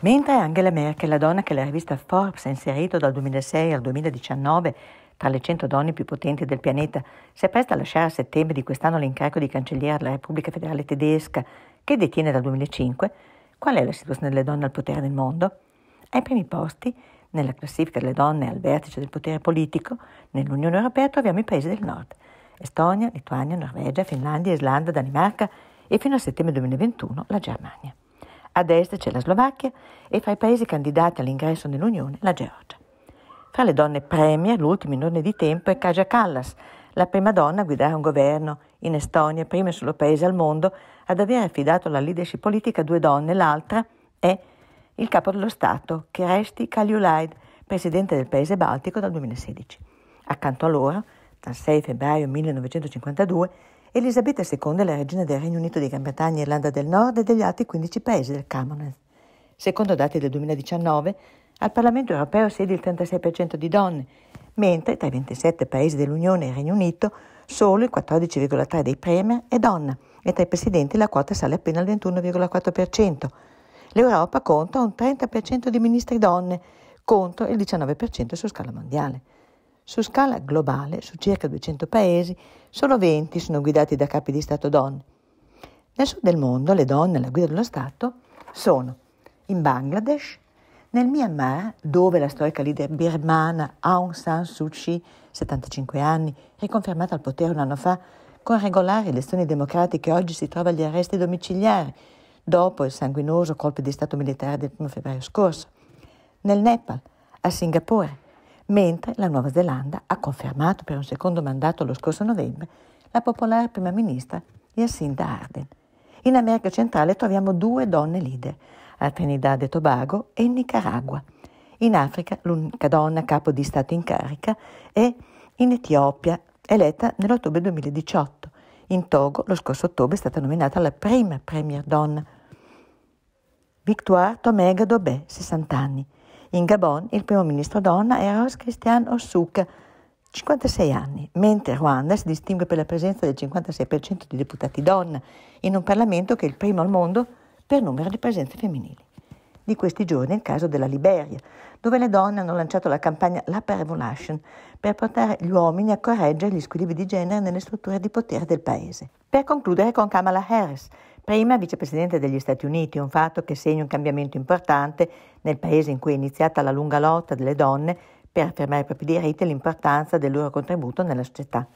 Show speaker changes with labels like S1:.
S1: Mentre Angela Merkel, la donna che la rivista Forbes ha inserito dal 2006 al 2019 tra le 100 donne più potenti del pianeta, si appresta a lasciare a settembre di quest'anno l'incarico di cancelliera della Repubblica Federale Tedesca, che detiene dal 2005, qual è la situazione delle donne al potere nel mondo? Ai primi posti, nella classifica delle donne al vertice del potere politico, nell'Unione Europea troviamo i paesi del nord, Estonia, Lituania, Norvegia, Finlandia, Islanda, Danimarca e fino a settembre 2021 la Germania ad est c'è la Slovacchia e fra i paesi candidati all'ingresso nell'Unione la Georgia. Fra le donne premier, l'ultimo in ordine di tempo è Kaja Kallas, la prima donna a guidare un governo in Estonia, prima e solo paese al mondo ad aver affidato la leadership politica a due donne. L'altra è il capo dello Stato, Kersti Kaljulaid, presidente del paese baltico dal 2016. Accanto a loro, dal 6 febbraio 1952, Elisabetta II è la regina del Regno Unito di Gran Bretagna, Irlanda del Nord e degli altri 15 paesi del Commonwealth. Secondo dati del 2019, al Parlamento europeo siede il 36% di donne, mentre tra i 27 paesi dell'Unione e il Regno Unito solo il 14,3% dei premier è donna e tra i presidenti la quota sale appena al 21,4%. L'Europa conta un 30% di ministri donne contro il 19% su scala mondiale. Su scala globale, su circa 200 paesi, solo 20 sono guidati da capi di Stato donne. Nel sud del mondo le donne alla guida dello Stato sono in Bangladesh, nel Myanmar, dove la storica leader birmana Aung San Suu Kyi, 75 anni, riconfermata al potere un anno fa, con regolari elezioni democratiche oggi si trova agli arresti domiciliari, dopo il sanguinoso colpo di Stato militare del 1 febbraio scorso. Nel Nepal, a Singapore, mentre la Nuova Zelanda ha confermato per un secondo mandato lo scorso novembre la popolare prima ministra Jacinda Arden. In America centrale troviamo due donne leader, a Trinidad e Tobago e in Nicaragua. In Africa l'unica donna capo di Stato in carica è in Etiopia, eletta nell'ottobre 2018. In Togo lo scorso ottobre è stata nominata la prima premier donna. Victoire Tomega Dobé, 60 anni. In Gabon il primo ministro donna era Rose Christian Ossouk, 56 anni, mentre Ruanda si distingue per la presenza del 56% di deputati donna in un Parlamento che è il primo al mondo per numero di presenze femminili. Di questi giorni è il caso della Liberia, dove le donne hanno lanciato la campagna La Revolution per portare gli uomini a correggere gli squilibri di genere nelle strutture di potere del paese. Per concludere con Kamala Harris, Prima vicepresidente degli Stati Uniti, un fatto che segna un cambiamento importante nel paese in cui è iniziata la lunga lotta delle donne per affermare i propri diritti e l'importanza del loro contributo nella società.